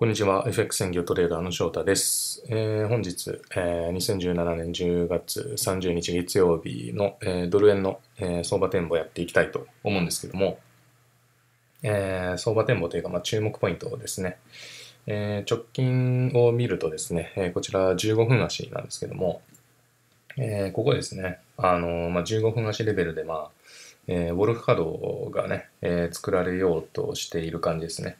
こんにちは。FX 専業トレーダーの翔太です。えー、本日、えー、2017年10月30日月曜日の、えー、ドル円の、えー、相場展望をやっていきたいと思うんですけども、えー、相場展望というか、まあ、注目ポイントですね。えー、直近を見るとですね、えー、こちら15分足なんですけども、えー、ここですね、あのまあ、15分足レベルで、まあえー、ウォルフ波動がね、えー、作られようとしている感じですね。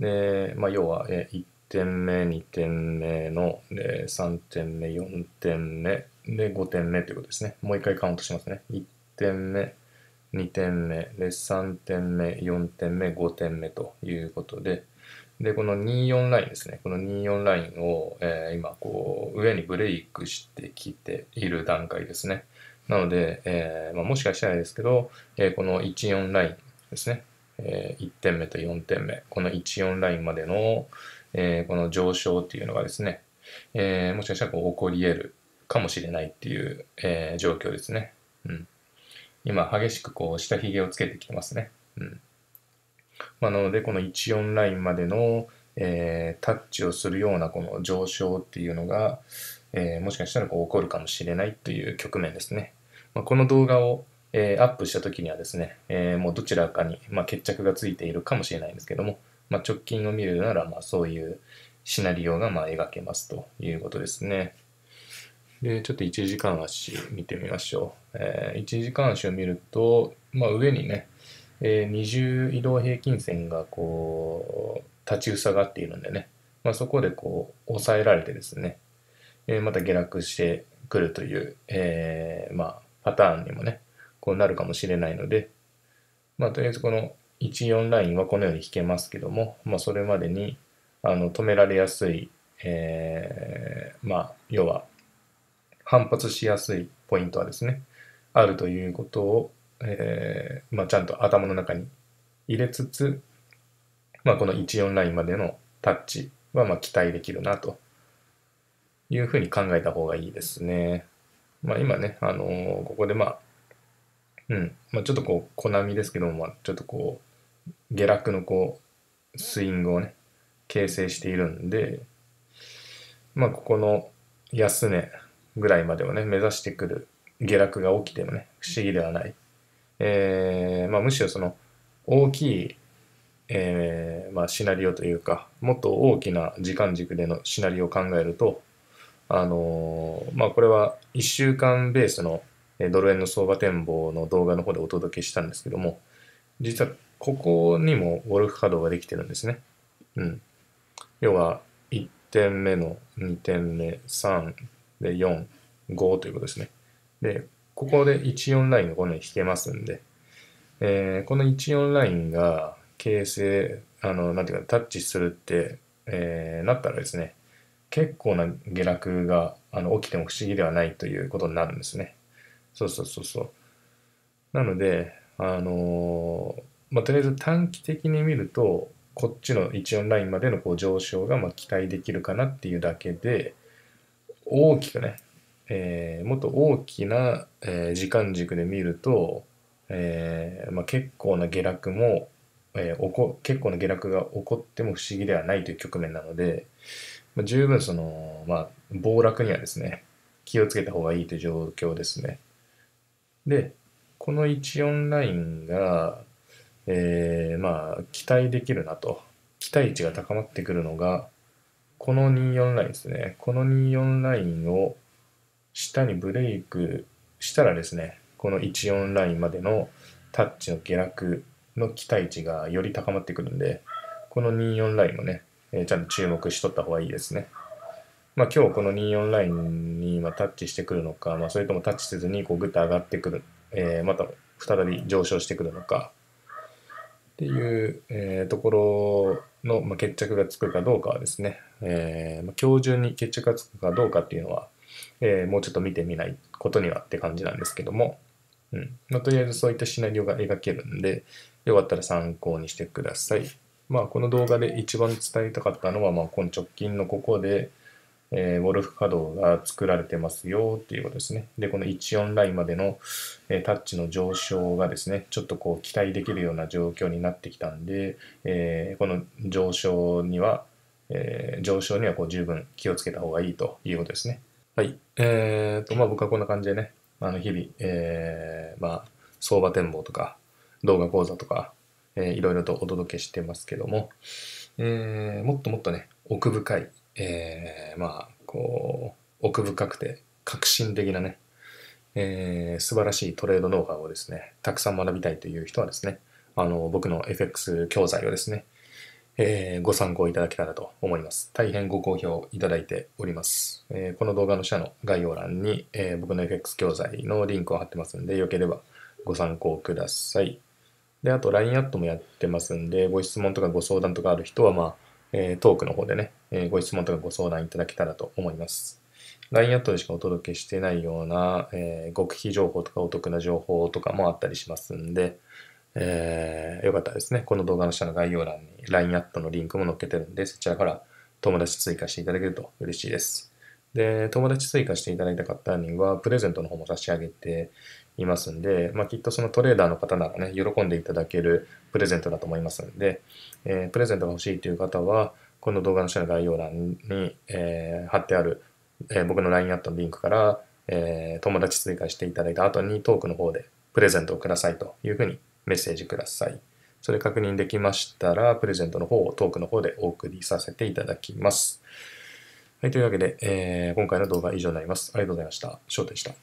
で、まあ、要は、え1点目、2点目の、で、3点目、4点目、で、5点目ということですね。もう一回カウントしますね。1点目、2点目、で、3点目、4点目、5点目ということで、で、この24ラインですね。この24ラインを、えー、今、こう、上にブレイクしてきている段階ですね。なので、えー、まあ、もしかしたらですけど、えー、この14ラインですね。え1点目と4点目、この14ラインまでの、えこの上昇っていうのがですね、えもしかしたらこう起こり得るかもしれないっていう、え状況ですね。うん、今、激しくこう下髭をつけてきてますね。うんまあ、なので、この14ラインまでの、えー、タッチをするようなこの上昇っていうのが、えー、もしかしたらこう起こるかもしれないという局面ですね。まあ、この動画をえー、アップした時にはですね、えー、もうどちらかに、まあ、決着がついているかもしれないんですけども、まあ、直近を見るなら、まあ、そういうシナリオがまあ描けますということですね。で、ちょっと1時間足見てみましょう。えー、1時間足を見ると、まあ、上にね、えー、20移動平均線がこう、立ち塞がっているんでね、まあ、そこでこう、抑えられてですね、えー、また下落してくるという、えー、まあ、パターンにもね、こうなるかもしれないので、まあ、とりあえずこの14ラインはこのように引けますけども、まあ、それまでにあの止められやすい、えー、まあ、要は反発しやすいポイントはですね、あるということを、えー、まあ、ちゃんと頭の中に入れつつ、まあ、この14ラインまでのタッチはま期待できるなというふうに考えた方がいいですね。まあ、今ね、あのー、ここでまあうんまあ、ちょっとこう、小波ですけども、まあ、ちょっとこう、下落のこう、スイングをね、形成しているんで、まあ、ここの安値ぐらいまでをね、目指してくる下落が起きてもね、不思議ではない。えー、まあ、むしろその、大きい、えー、まあ、シナリオというか、もっと大きな時間軸でのシナリオを考えると、あのー、まあ、これは1週間ベースのドル円の相場展望の動画の方でお届けしたんですけども、実はここにもゴルフ稼働ができてるんですね。うん。要は、1点目の2点目、3で4、5ということですね。で、ここで14ラインがこのように引けますんで、えー、この14ラインが形成、あの、なんていうか、タッチするって、えー、なったらですね、結構な下落があの起きても不思議ではないということになるんですね。そうそうそうそう。なので、あのー、まあ、とりあえず短期的に見ると、こっちの1ンラインまでのこう上昇がま期待できるかなっていうだけで、大きくね、えー、もっと大きな、え時間軸で見ると、えー、まあ、結構な下落も、えー、こ結構な下落が起こっても不思議ではないという局面なので、まあ、十分その、まあ、暴落にはですね気をつけた方がいいという状況ですね。で、この1、4ラインが、えー、まあ、期待できるなと。期待値が高まってくるのが、この2、4ラインですね。この2、4ラインを下にブレイクしたらですね、この1、4ラインまでのタッチの下落の期待値がより高まってくるんで、この2、4ラインもね、えー、ちゃんと注目しとった方がいいですね。まあ、今日この24ラインに今タッチしてくるのか、まあ、それともタッチせずにこうグッと上がってくる、えー、また再び上昇してくるのかっていう、えー、ところの、まあ、決着がつくかどうかはですね、えー、まあ、今日中に決着がつくかどうかっていうのは、えー、もうちょっと見てみないことにはって感じなんですけども、うんまあ、とりあえずそういったシナリオが描けるんで、よかったら参考にしてください。まあ、この動画で一番伝えたかったのは、まあ、この直近のここで、えー、ウォルフ稼働が作られてますよっていうことですね。で、この1オンラインまでの、えー、タッチの上昇がですね、ちょっとこう期待できるような状況になってきたんで、えー、この上昇には、え上昇にはこう十分気をつけた方がいいということですね。はい。えーと、まあ僕はこんな感じでね、あの日々、えまあ、相場展望とか、動画講座とか、えー、いろいろとお届けしてますけども、えもっともっとね、奥深いえー、まあ、こう、奥深くて革新的なね、えー、素晴らしいトレードノウハウをですね、たくさん学びたいという人はですね、あの、僕の FX 教材をですね、えー、ご参考いただけたらと思います。大変ご好評いただいております。えー、この動画の下の概要欄に、えー、僕の FX 教材のリンクを貼ってますんで、よければご参考ください。で、あと LINE アットもやってますんで、ご質問とかご相談とかある人は、まあ、えトークの方でね、えご質問とかご相談いただけたらと思います。LINE アットでしかお届けしてないような、えー、極秘情報とかお得な情報とかもあったりしますんで、えー、よかったらですね、この動画の下の概要欄に LINE アットのリンクも載っけてるんで、そちらから友達追加していただけると嬉しいです。で、友達追加していただいた方には、プレゼントの方も差し上げていますんで、まあ、きっとそのトレーダーの方ならね、喜んでいただけるプレゼントだと思いますんで、えー、プレゼントが欲しいという方は、この動画の下の概要欄に、えー、貼ってある、えー、僕の LINE アットのリンクから、えー、友達追加していただいた後にトークの方でプレゼントをくださいというふうにメッセージください。それ確認できましたら、プレゼントの方をトークの方でお送りさせていただきます。はい、というわけで、えー、今回の動画は以上になります。ありがとうございました。翔でした。